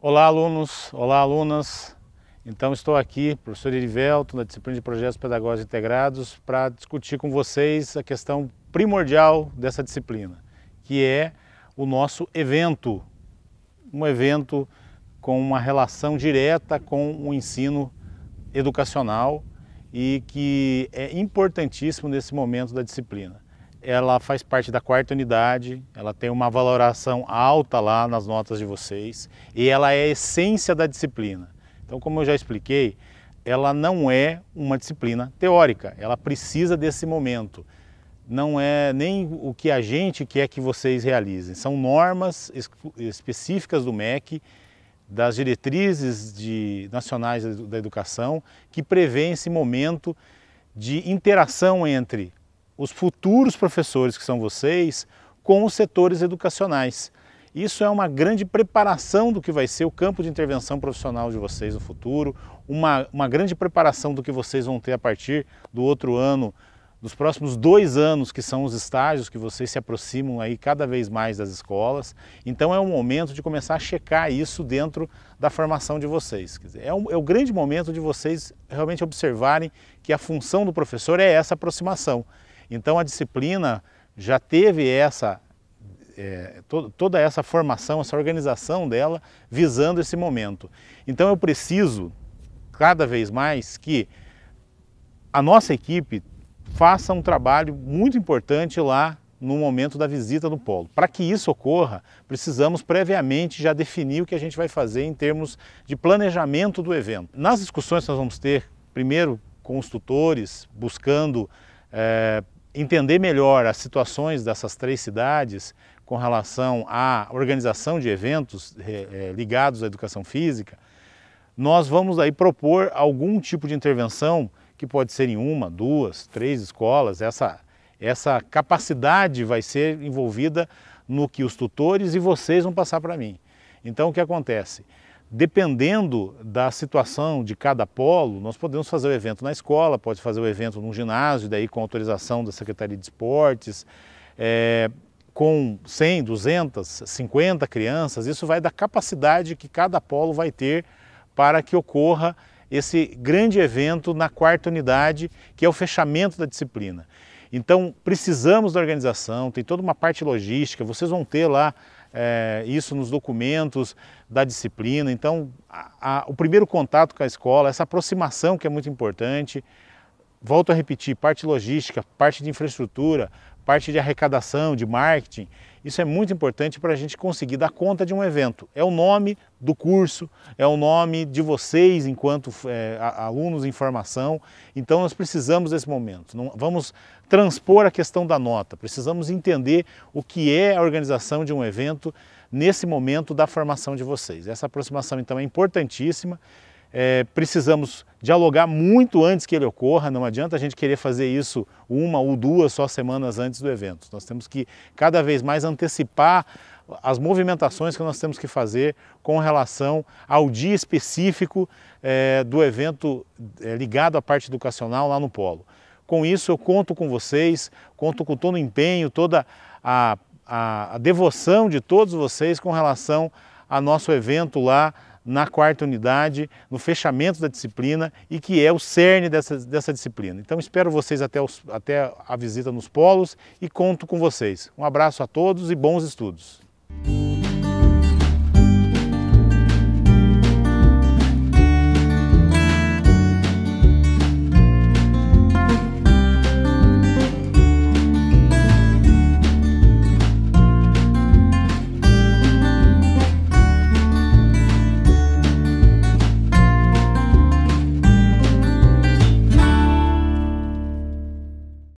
Olá, alunos! Olá, alunas! Então, estou aqui, professor Erivelto, da disciplina de Projetos Pedagógicos Integrados, para discutir com vocês a questão primordial dessa disciplina, que é o nosso evento. Um evento com uma relação direta com o ensino educacional e que é importantíssimo nesse momento da disciplina ela faz parte da quarta unidade, ela tem uma valoração alta lá nas notas de vocês e ela é a essência da disciplina. Então, como eu já expliquei, ela não é uma disciplina teórica, ela precisa desse momento. Não é nem o que a gente quer que vocês realizem, são normas específicas do MEC, das diretrizes de, nacionais da educação, que prevê esse momento de interação entre os futuros professores que são vocês com os setores educacionais. Isso é uma grande preparação do que vai ser o campo de intervenção profissional de vocês no futuro, uma, uma grande preparação do que vocês vão ter a partir do outro ano, dos próximos dois anos, que são os estágios que vocês se aproximam aí cada vez mais das escolas. Então é o momento de começar a checar isso dentro da formação de vocês. Dizer, é, um, é o grande momento de vocês realmente observarem que a função do professor é essa aproximação então a disciplina já teve essa é, to toda essa formação, essa organização dela visando esse momento. Então eu preciso cada vez mais que a nossa equipe faça um trabalho muito importante lá no momento da visita do polo. Para que isso ocorra, precisamos previamente já definir o que a gente vai fazer em termos de planejamento do evento. Nas discussões que nós vamos ter, primeiro com os tutores, buscando é, entender melhor as situações dessas três cidades com relação à organização de eventos é, ligados à educação física, nós vamos aí propor algum tipo de intervenção que pode ser em uma, duas, três escolas. Essa, essa capacidade vai ser envolvida no que os tutores e vocês vão passar para mim. Então, o que acontece? dependendo da situação de cada polo, nós podemos fazer o evento na escola, pode fazer o evento num ginásio, daí com autorização da Secretaria de Esportes, é, com 100, 200, 50 crianças, isso vai da capacidade que cada polo vai ter para que ocorra esse grande evento na quarta unidade, que é o fechamento da disciplina. Então, precisamos da organização, tem toda uma parte logística, vocês vão ter lá é, isso nos documentos da disciplina. Então, a, a, o primeiro contato com a escola, essa aproximação que é muito importante. Volto a repetir: parte logística, parte de infraestrutura, parte de arrecadação, de marketing. Isso é muito importante para a gente conseguir dar conta de um evento. É o nome do curso, é o nome de vocês enquanto é, alunos em formação. Então nós precisamos desse momento. Não, vamos transpor a questão da nota. Precisamos entender o que é a organização de um evento nesse momento da formação de vocês. Essa aproximação então é importantíssima é, precisamos dialogar muito antes que ele ocorra, não adianta a gente querer fazer isso uma ou duas só semanas antes do evento. Nós temos que cada vez mais antecipar as movimentações que nós temos que fazer com relação ao dia específico é, do evento é, ligado à parte educacional lá no Polo. Com isso, eu conto com vocês, conto com todo o empenho, toda a, a, a devoção de todos vocês com relação ao nosso evento lá na quarta unidade, no fechamento da disciplina e que é o cerne dessa, dessa disciplina. Então espero vocês até, os, até a visita nos polos e conto com vocês. Um abraço a todos e bons estudos!